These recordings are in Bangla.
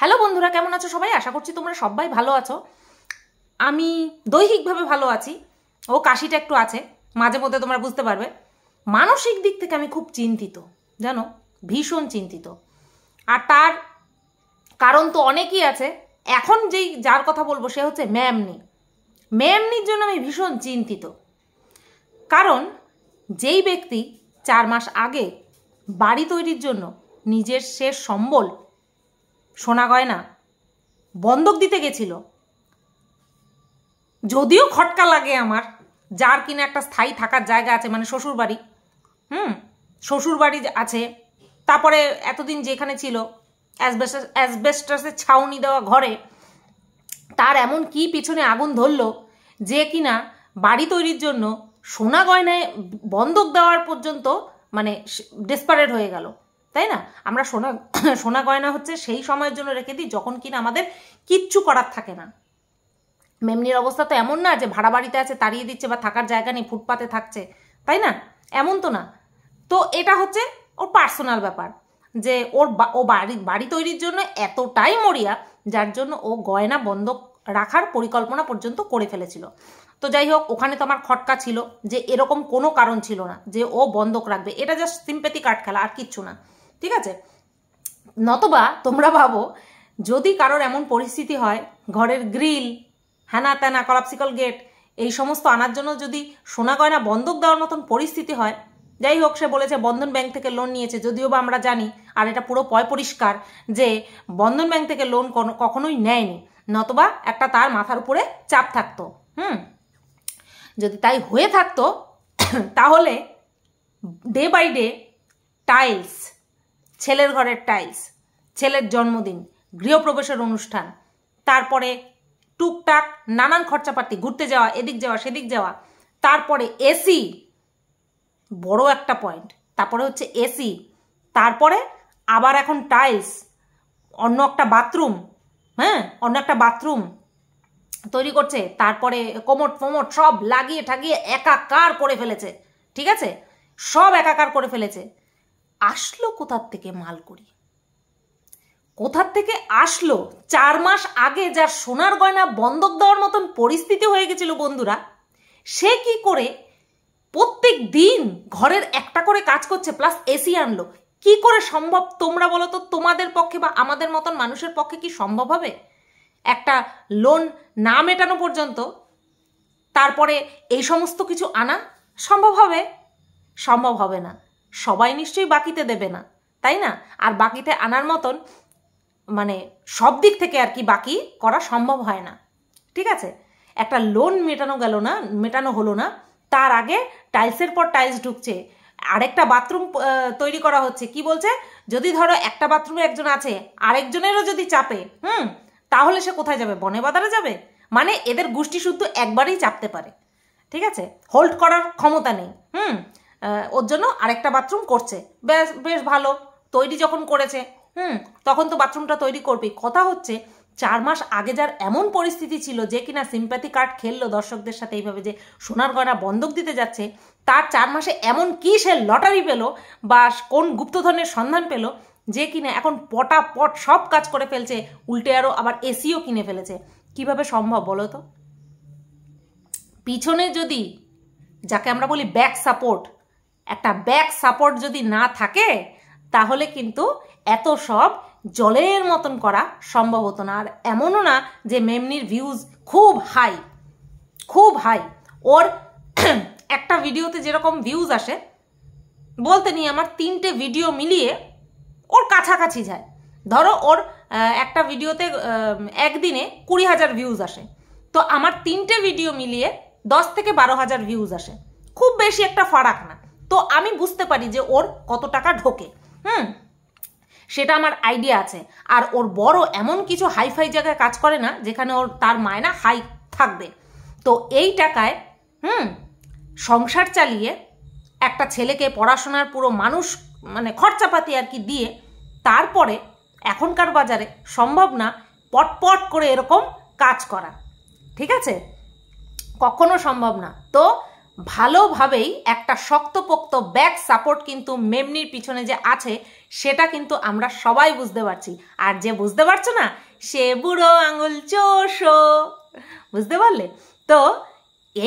হ্যালো বন্ধুরা কেমন আছো সবাই আশা করছি তোমরা সবাই ভালো আছো আমি দৈহিকভাবে ভালো আছি ও কাশিটা একটু আছে মাঝে মধ্যে তোমরা বুঝতে পারবে মানসিক দিক থেকে আমি খুব চিন্তিত জানো ভীষণ চিন্তিত আর তার কারণ তো অনেকই আছে এখন যেই যার কথা বলবো সে হচ্ছে ম্যামনি ম্যামনির জন্য আমি ভীষণ চিন্তিত কারণ যেই ব্যক্তি চার মাস আগে বাড়ি তৈরির জন্য নিজের শেষ সম্বল সোনা গয়না বন্ধক দিতে গেছিল যদিও খটকা লাগে আমার যার কিনা একটা স্থায়ী থাকার জায়গা আছে মানে শ্বশুর বাড়ি হুম শ্বশুর বাড়ি আছে তারপরে এতদিন যেখানে ছিল অ্যাসবেস্টাসের ছাউনি দেওয়া ঘরে তার এমন কি পিছনে আগুন ধরল যে কিনা বাড়ি তৈরির জন্য সোনা গয়নায় বন্ধক দেওয়ার পর্যন্ত মানে ডেসপারেট হয়ে গেল তাই না আমরা সোনা সোনা গয়না হচ্ছে সেই সময়ের জন্য রেখে দিই যখন কিনা আমাদের কিচ্ছু করার থাকে না মেমনির অবস্থা তো এমন না যে ভাড়া বাড়িতে আছে তাড়িয়ে দিচ্ছে বা থাকার জায়গা নেই ফুটপাতে থাকছে তাই না এমন তো না তো এটা হচ্ছে ওর পার্সোনাল ব্যাপার যে ওর ও বাড়ি বাড়ি তৈরির জন্য এতটাই মরিয়া যার জন্য ও গয়না বন্ধ রাখার পরিকল্পনা পর্যন্ত করে ফেলেছিল তো যাই হোক ওখানে তো আমার খটকা ছিল যে এরকম কোনো কারণ ছিল না যে ও বন্ধক রাখবে এটা জাস্ট সিম্পেথি কাঠ খেলা আর কিচ্ছু না ঠিক আছে নতবা তোমরা ভাবো যদি কারোর এমন পরিস্থিতি হয় ঘরের গ্রিল হ্যানা ত্যানা কলাপসিকল গেট এই সমস্ত আনার জন্য যদি সোনা গয়না বন্ধক দেওয়ার মতন পরিস্থিতি হয় যাই হোক সে বলেছে বন্ধন ব্যাংক থেকে লোন নিয়েছে যদিও বা আমরা জানি আর এটা পুরো পয় পরিষ্কার যে বন্ধন ব্যাংক থেকে লোন কখনোই নেয়নি নতবা একটা তার মাথার উপরে চাপ থাকতো হুম যদি তাই হয়ে থাকতো তাহলে ডে বাই ডে টাইলস ছেলের ঘরের টাইলস ছেলের জন্মদিন গৃহপ্রবেশের অনুষ্ঠান তারপরে টুকটাক নানান খরচাপাতি ঘুরতে যাওয়া এদিক যাওয়া সেদিক যাওয়া তারপরে এসি বড় একটা পয়েন্ট তারপরে হচ্ছে এসি তারপরে আবার এখন টাইলস অন্য একটা বাথরুম হ্যাঁ অন্য একটা বাথরুম তৈরি করছে তারপরে কোমট ফোমট সব লাগিয়ে ঠাগিয়ে একাকার করে ফেলেছে ঠিক আছে সব একাকার করে ফেলেছে আসলো কোথার থেকে করি কোথার থেকে আসলো চার মাস আগে যার সোনার গয়না বন্ধক দেওয়ার মতন পরিস্থিতি হয়ে গেছিল বন্ধুরা সে কি করে প্রত্যেক দিন ঘরের একটা করে কাজ করছে প্লাস এসি আনলো কি করে সম্ভব তোমরা বলো তো তোমাদের পক্ষে বা আমাদের মতন মানুষের পক্ষে কি সম্ভব হবে একটা লোন না মেটানো পর্যন্ত তারপরে এই সমস্ত কিছু আনা সম্ভব হবে সম্ভব হবে না সবাই নিশ্চয়ই বাকিতে দেবে না তাই না আর বাকিতে আনার মতন মানে সব দিক থেকে আর কি বাকি করা সম্ভব হয় না ঠিক আছে একটা লোন মেটানো গেল না মেটানো হলো না তার আগে টাইলসের পর টাইলস ঢুকছে আরেকটা বাথরুম তৈরি করা হচ্ছে কি বলছে যদি ধরো একটা বাথরুমে একজন আছে আরেকজনেরও যদি চাপে হুম তাহলে সে কোথায় যাবে বনে বাদারে যাবে মানে এদের গোষ্ঠী শুদ্ধ একবারেই চাপতে পারে ঠিক আছে হোল্ড করার ক্ষমতা নেই হুম ওর জন্য আরেকটা বাথরুম করছে বেশ বেশ ভালো তৈরি যখন করেছে হুম তখন তো বাথরুমটা তৈরি করবে কথা হচ্ছে চার মাস আগে যার এমন পরিস্থিতি ছিল যে কিনা সিম্প্যাথি কার্ড খেললো দর্শকদের সাথে এইভাবে যে সোনার গয়না বন্ধক দিতে যাচ্ছে তার চার মাসে এমন কী সে লটারি পেলো বা কোন গুপ্তধনের সন্ধান পেলো যে কিনা এখন পটা পট সব কাজ করে ফেলছে উল্টে আরও আবার এসিও কিনে ফেলেছে কিভাবে সম্ভব বলো তো পিছনে যদি যাকে আমরা বলি ব্যাক সাপোর্ট একটা ব্যাক সাপোর্ট যদি না থাকে তাহলে কিন্তু এত সব জলের মতন করা সম্ভব হতো না আর এমনও না যে মেমনির ভিউজ খুব হাই খুব হাই ওর একটা ভিডিওতে যেরকম ভিউজ আসে বলতে নিয়ে আমার তিনটে ভিডিও মিলিয়ে ওর কাছাকাছি যায় ধরো ওর একটা ভিডিওতে একদিনে কুড়ি হাজার ভিউজ আসে তো আমার তিনটে ভিডিও মিলিয়ে দশ থেকে বারো হাজার ভিউজ আসে খুব বেশি একটা ফারাক না তো আমি বুঝতে পারি যে ওর কত টাকা ঢোকে হুম সেটা আমার আইডিয়া আছে আর ওর বড় এমন কিছু হাইফাই জায়গায় কাজ করে না যেখানে ওর তার মায়না হাই থাকবে তো এই টাকায় হুম সংসার চালিয়ে একটা ছেলেকে পড়াশোনার পুরো মানুষ মানে খরচাপাতি আর কি দিয়ে তারপরে এখনকার বাজারে সম্ভব না পটপট করে এরকম কাজ করা ঠিক আছে কখনো সম্ভব না তো ভালোভাবেই একটা শক্তপোক্ত ব্যাক সাপোর্ট কিন্তু মেমনির পিছনে যে আছে সেটা কিন্তু আমরা সবাই বুঝতে পারছি আর যে বুঝতে পারছো না সে বুড়ো আঙুল চোষো বুঝতে পারলে তো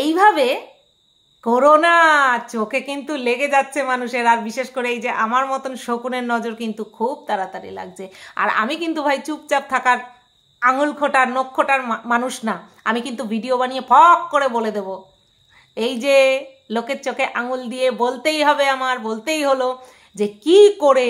এইভাবে করোনা চোখে কিন্তু লেগে যাচ্ছে মানুষের আর বিশেষ করে এই যে আমার মতন শকুনের নজর কিন্তু খুব তাড়াতাড়ি লাগছে আর আমি কিন্তু ভাই চুপচাপ থাকার আঙুল খোটার নখ খোটার মানুষ না আমি কিন্তু ভিডিও বানিয়ে ফক করে বলে দেবো এই যে লোকের চোখে আঙুল দিয়ে বলতেই হবে আমার বলতেই হলো যে কি করে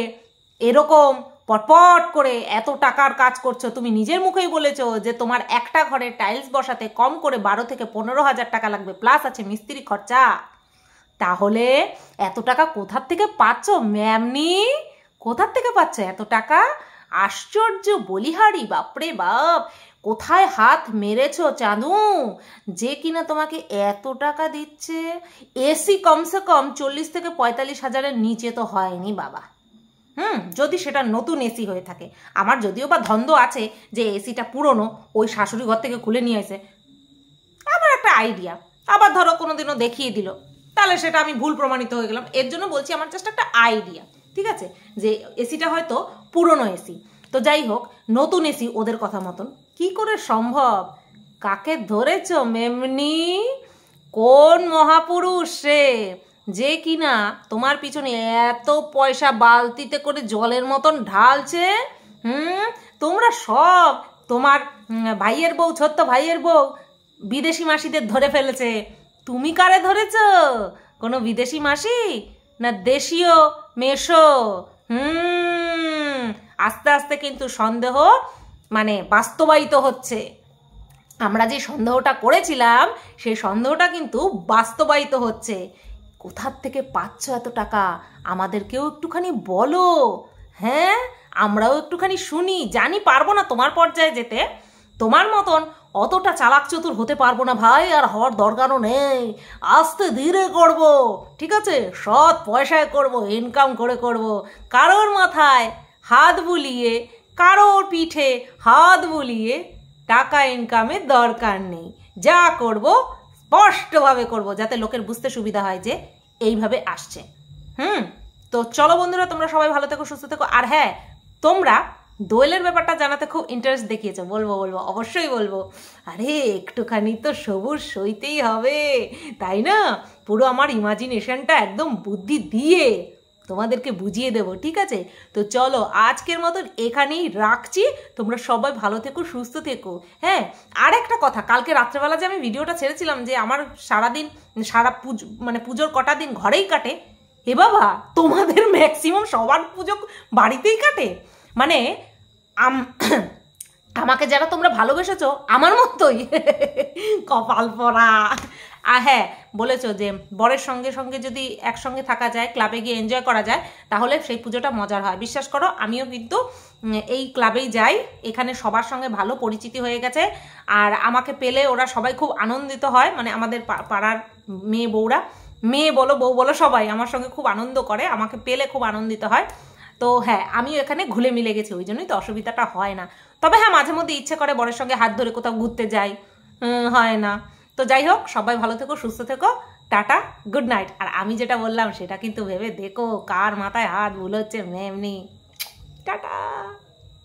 এরকম পটপট করে এত টাকার কাজ করছো তুমি নিজের মুখেই বলেছো যে তোমার একটা ঘরে টাইলস বসাতে কম করে বারো থেকে পনেরো হাজার টাকা লাগবে প্লাস আছে মিস্ত্রি খরচা তাহলে এত টাকা কোথার থেকে পাচ্ছ ম্যামনি কোথার থেকে পাচ্ছ এত টাকা আশ্চর্য বলিহারি বাপরে বাপ কোথায় হাত মেরেছ চাঁদু যে কিনা তোমাকে এত টাকা দিচ্ছে এসি কমসে কম চল্লিশ থেকে পঁয়তাল্লিশ হাজারের নিচে তো হয়নি বাবা হুম যদি সেটা নতুন এসি হয়ে থাকে আমার যদিও বা ধন্দ আছে যে এসিটা পুরনো ওই শাশুড়ি ঘর থেকে খুলে নিয়ে এসে আমার একটা আইডিয়া আবার ধরো কোনো দিনও দেখিয়ে দিল তাহলে সেটা আমি ভুল প্রমাণিত হয়ে গেলাম এর জন্য বলছি আমার জাস্ট একটা আইডিয়া ঠিক আছে যে এসিটা হয়তো পুরনো এসি তো যাই হোক নতুন এসি ওদের কথা মতন কি করে সম্ভব কাকে ধরেছ মেমনি কোন মহাপুরুষ সে যে কিনা তোমার পিছনে এত পয়সা বালতিতে করে জলের মতন ঢালছে হুম তোমরা সব তোমার ভাইয়ের বউ ছোট্ট ভাইয়ের বউ বিদেশি মাসিদের ধরে ফেলেছে তুমি কারে ধরেছ কোনো বিদেশি মাসি না দেশীয় মেশো হুম আস্তে আস্তে কিন্তু সন্দেহ মানে বাস্তবায়িত হচ্ছে আমরা যে সন্দেহটা করেছিলাম সেই সন্দেহটা কিন্তু বাস্তবায়িত হচ্ছে কোথার থেকে পাচ্ছ এত টাকা আমাদেরকেও একটুখানি বলো হ্যাঁ আমরাও একটুখানি শুনি জানি পারবো না তোমার পর্যায়ে যেতে তোমার মতন অতটা চালাক চতুর হতে পারবো না ভাই আর হওয়ার দরকারও নেই আস্তে ধীরে করব ঠিক আছে সৎ পয়সায় করব ইনকাম করে করব কারোর মাথায় হাত বুলিয়ে কারোর পিঠে হাত বুলিয়ে টাকা ইনকামের দরকার নেই যা করব স্পষ্টভাবে করব যাতে লোকের বুঝতে সুবিধা হয় যে এইভাবে আসছে হুম তো চলো বন্ধুরা তোমরা সবাই ভালো থেকো সুস্থ থেকো আর হ্যাঁ তোমরা দোয়েলের ব্যাপারটা জানাতে খুব ইন্টারেস্ট দেখিয়েছো বলবো বলবো অবশ্যই বলবো আরে একটুখানি তো সবুজ সইতেই হবে তাই না পুরো আমার ইমাজিনেশনটা একদম বুদ্ধি দিয়ে তোমাদেরকে বুঝিয়ে দেব ঠিক আছে তো চলো আজকের মতন এখানেই রাখছি তোমরা সবাই ভালো থেকো সুস্থ থেকো হ্যাঁ আর একটা কথা কালকে রাত্রেবেলা যে আমি ভিডিওটা ছেড়েছিলাম যে আমার সারাদিন সারা পুজো মানে পুজোর কটা দিন ঘরেই কাটে হে বাবা তোমাদের ম্যাক্সিমাম সবার পুজো বাড়িতেই কাটে মানে আম আমাকে যারা তোমরা ভালোবেসেছো আমার মতোই কপাল পরা আর হ্যাঁ বলেছো যে বরের সঙ্গে সঙ্গে যদি একসঙ্গে থাকা যায় ক্লাবে গিয়ে এনজয় করা যায় তাহলে সেই পুজোটা মজার হয় বিশ্বাস করো আমিও কিন্তু এই ক্লাবেই যাই এখানে সবার সঙ্গে ভালো পরিচিতি হয়ে গেছে আর আমাকে পেলে ওরা সবাই খুব আনন্দিত হয় মানে আমাদের পাড়ার মেয়ে বউরা মেয়ে বলো বউ বলো সবাই আমার সঙ্গে খুব আনন্দ করে আমাকে পেলে খুব আনন্দিত হয় তো হ্যাঁ আমিও এখানে ঘুলে মিলে গেছি ওই জন্যই তো অসুবিধাটা হয় না তবে হ্যাঁ মাঝে মধ্যে ইচ্ছে করে বরের সঙ্গে হাত ধরে কোথাও ঘুরতে যাই হয় না তো যাই হোক সবাই ভালো থেকো সুস্থ থেকো টাটা গুড নাইট আর আমি যেটা বললাম সেটা কিন্তু ভেবে দেখো কার মাথায় হাত ভুল হচ্ছে মেমনি টাটা